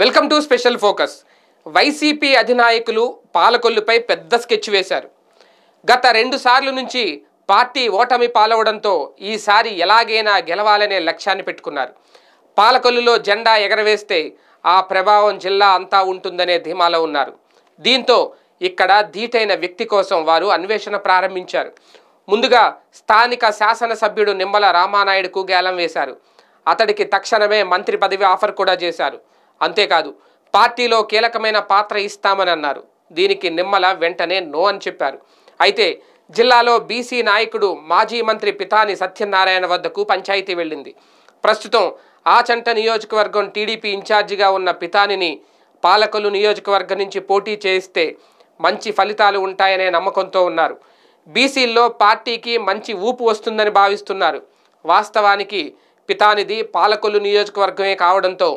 welcome to special focus YCP అధినాయకులు పాలకొల్లుపై పెద్ద స్కెచ్ వేశారు గత రెండు సార్లు నుంచి పార్టీ ఓటమి పాలవడంతో ఈసారి ఎలాగైనా గెలవాలనే లక్ష్యాన్ని పెట్టుకున్నారు పాలకొల్లులో జెండా ఎగరవేస్తే ఆ ప్రభావం జిల్లా అంతా ఉంటుందనే ధీమాలో ఉన్నారు దీంతో ఇక్కడ ధీటైన వ్యక్తి కోసం వారు అన్వేషణ ప్రారంభించారు ముందుగా స్థానిక శాసనసభ్యుడు నిమ్మల రామానాయుడుకు గేలం వేశారు అతడికి తక్షణమే మంత్రి పదవి ఆఫర్ కూడా చేశారు అంతేకాదు పార్టీలో కీలకమైన పాత్ర ఇస్తామని అన్నారు దీనికి నిమ్మల వెంటనే నో అని చెప్పారు అయితే జిల్లాలో బీసీ నాయకుడు మాజీ మంత్రి పితాని సత్యనారాయణ వద్దకు పంచాయతీ వెళ్ళింది ప్రస్తుతం ఆచంట నియోజకవర్గం టీడీపీ ఇన్ఛార్జిగా ఉన్న పితానిని పాలకులు నియోజకవర్గం నుంచి పోటీ చేయిస్తే మంచి ఫలితాలు ఉంటాయనే నమ్మకంతో ఉన్నారు బీసీల్లో పార్టీకి మంచి ఊపు వస్తుందని భావిస్తున్నారు వాస్తవానికి పితానిది పాలకులు నియోజకవర్గమే కావడంతో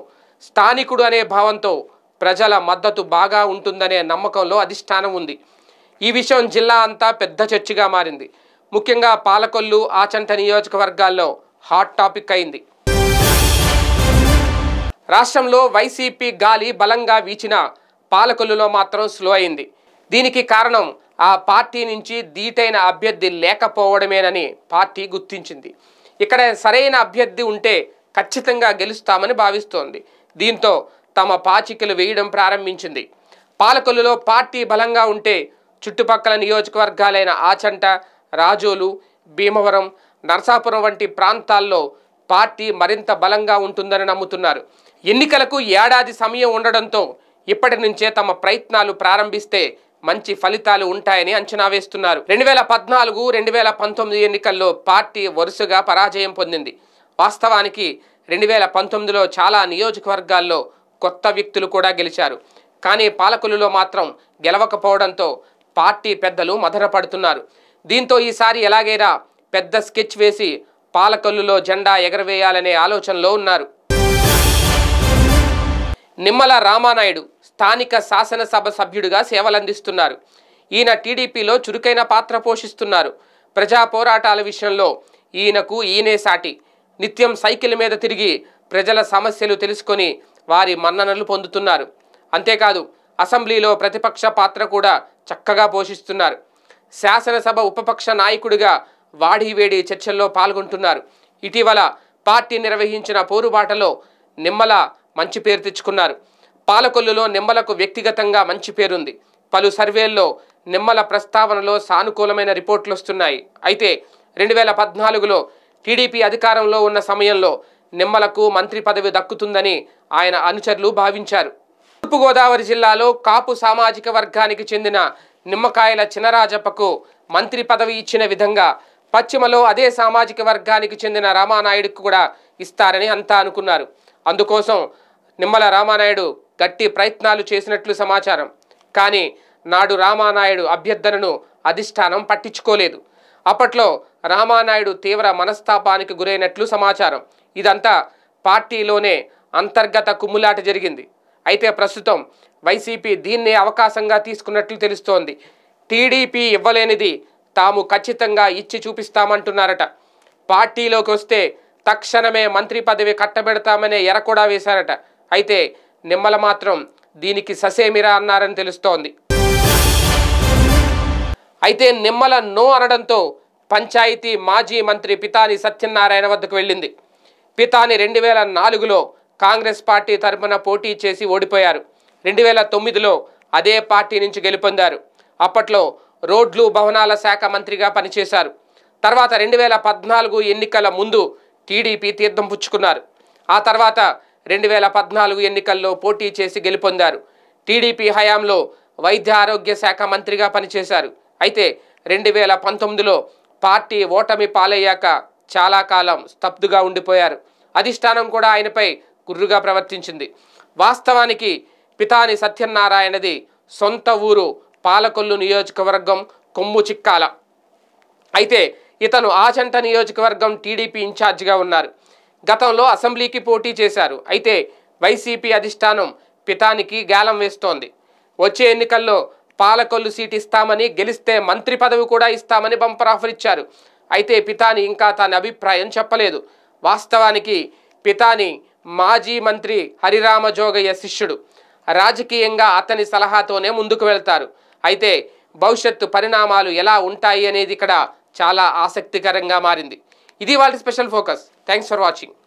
స్థానికుడు అనే భావంతో ప్రజల మద్దతు బాగా ఉంటుందనే నమ్మకంలో అధిష్టానం ఉంది ఈ విషయం జిల్లా అంతా పెద్ద చర్చగా మారింది ముఖ్యంగా పాలకొల్లు ఆచంట నియోజకవర్గాల్లో హాట్ టాపిక్ అయింది రాష్ట్రంలో వైసీపీ గాలి బలంగా వీచిన పాలకొల్లులో మాత్రం స్లో అయింది దీనికి కారణం ఆ పార్టీ నుంచి ధీటైన అభ్యర్థి లేకపోవడమేనని పార్టీ గుర్తించింది ఇక్కడ సరైన అభ్యర్థి ఉంటే ఖచ్చితంగా గెలుస్తామని భావిస్తోంది దీంతో తమ పాచికలు వేయడం ప్రారంభించింది పాలకొల్లులో పార్టీ బలంగా ఉంటే చుట్టుపక్కల నియోజకవర్గాలైన ఆచంట రాజోలు భీమవరం నరసాపురం వంటి ప్రాంతాల్లో పార్టీ మరింత బలంగా ఉంటుందని నమ్ముతున్నారు ఎన్నికలకు ఏడాది సమయం ఉండడంతో ఇప్పటి నుంచే తమ ప్రయత్నాలు ప్రారంభిస్తే మంచి ఫలితాలు ఉంటాయని అంచనా వేస్తున్నారు రెండు వేల పద్నాలుగు రెండు వేల పంతొమ్మిది ఎన్నికల్లో పార్టీ వరుసగా పరాజయం పొందింది వాస్తవానికి రెండు వేల పంతొమ్మిదిలో చాలా నియోజకవర్గాల్లో కొత్త వ్యక్తులు కూడా గెలిచారు కానీ పాలకులలో మాత్రం గెలవకపోవడంతో పార్టీ పెద్దలు పడుతున్నారు దీంతో ఈసారి ఎలాగైనా పెద్ద స్కెచ్ వేసి పాలకొల్లులో జెండా ఎగరవేయాలనే ఆలోచనలో ఉన్నారు నిమ్మల రామానాయుడు స్థానిక శాసనసభ సభ్యుడిగా సేవలందిస్తున్నారు ఈయన టీడీపీలో చురుకైన పాత్ర పోషిస్తున్నారు ప్రజా పోరాటాల విషయంలో ఈయనకు ఈయనే సాటి నిత్యం సైకిల్ మీద తిరిగి ప్రజల సమస్యలు తెలుసుకొని వారి మన్ననలు పొందుతున్నారు అంతేకాదు అసెంబ్లీలో ప్రతిపక్ష పాత్ర కూడా చక్కగా పోషిస్తున్నారు శాసనసభ ఉపపక్ష నాయకుడిగా వాడివేడి చర్చల్లో పాల్గొంటున్నారు ఇటీవల పార్టీ నిర్వహించిన పోరుబాటలో నిమ్మల మంచి పేరు తెచ్చుకున్నారు పాలకొల్లులో నిమ్మలకు వ్యక్తిగతంగా మంచి పేరుంది పలు సర్వేల్లో నిమ్మల ప్రస్తావనలో సానుకూలమైన రిపోర్ట్లు వస్తున్నాయి అయితే రెండు వేల పద్నాలుగులో టీడీపీ అధికారంలో ఉన్న సమయంలో నిమ్మలకు మంత్రి పదవి దక్కుతుందని ఆయన అనుచరులు భావించారు తూర్పుగోదావరి జిల్లాలో కాపు సామాజిక వర్గానికి చెందిన నిమ్మకాయల చినరాజప్పకు మంత్రి పదవి ఇచ్చిన విధంగా పశ్చిమలో అదే సామాజిక వర్గానికి చెందిన రామానాయుడుకు కూడా ఇస్తారని అంతా అనుకున్నారు అందుకోసం నిమ్మల రామానాయుడు గట్టి ప్రయత్నాలు చేసినట్లు సమాచారం కానీ నాడు రామానాయుడు అభ్యర్థనను అధిష్టానం పట్టించుకోలేదు అప్పట్లో రామానాయుడు తీవ్ర మనస్తాపానికి గురైనట్లు సమాచారం ఇదంతా పార్టీలోనే అంతర్గత కుమ్ములాట జరిగింది అయితే ప్రస్తుతం వైసీపీ దీన్నే అవకాశంగా తీసుకున్నట్లు తెలుస్తోంది టీడీపీ ఇవ్వలేనిది తాము ఖచ్చితంగా ఇచ్చి చూపిస్తామంటున్నారట పార్టీలోకి వస్తే తక్షణమే మంత్రి పదవి కట్టబెడతామనే ఎర కూడా వేశారట అయితే నిమ్మల మాత్రం దీనికి ససేమిరా అన్నారని తెలుస్తోంది అయితే నిమ్మల నో అనడంతో పంచాయతీ మాజీ మంత్రి పితాని సత్యనారాయణ వద్దకు వెళ్ళింది పితాని రెండు వేల నాలుగులో కాంగ్రెస్ పార్టీ తరఫున పోటీ చేసి ఓడిపోయారు రెండు వేల తొమ్మిదిలో అదే పార్టీ నుంచి గెలుపొందారు అప్పట్లో రోడ్లు భవనాల శాఖ మంత్రిగా పనిచేశారు తర్వాత రెండు వేల పద్నాలుగు ఎన్నికల ముందు టీడీపీ తీర్థం పుచ్చుకున్నారు ఆ తర్వాత రెండు వేల పద్నాలుగు ఎన్నికల్లో పోటీ చేసి గెలుపొందారు టీడీపీ హయాంలో వైద్య ఆరోగ్య శాఖ మంత్రిగా పనిచేశారు అయితే రెండు వేల పంతొమ్మిదిలో పార్టీ ఓటమి పాలయ్యాక చాలా కాలం స్తబ్దుగా ఉండిపోయారు అధిష్టానం కూడా ఆయనపై గుర్రుగా ప్రవర్తించింది వాస్తవానికి పితాని సత్యనారాయణది సొంత ఊరు పాలకొల్లు నియోజకవర్గం కొమ్ము చిక్కాల అయితే ఇతను ఆచంట నియోజకవర్గం టీడీపీ ఇన్ఛార్జిగా ఉన్నారు గతంలో అసెంబ్లీకి పోటీ చేశారు అయితే వైసీపీ అధిష్టానం పితానికి గాలం వేస్తోంది వచ్చే ఎన్నికల్లో పాలకొల్లు సీట్ ఇస్తామని గెలిస్తే మంత్రి పదవి కూడా ఇస్తామని బంపర్ ఆఫర్ ఇచ్చారు అయితే పితాని ఇంకా తన అభిప్రాయం చెప్పలేదు వాస్తవానికి పితాని మాజీ మంత్రి హరిరామజోగయ్య శిష్యుడు రాజకీయంగా అతని సలహాతోనే ముందుకు వెళ్తారు అయితే భవిష్యత్తు పరిణామాలు ఎలా ఉంటాయి అనేది ఇక్కడ చాలా ఆసక్తికరంగా మారింది ఇది వాళ్ళ special focus thanks for watching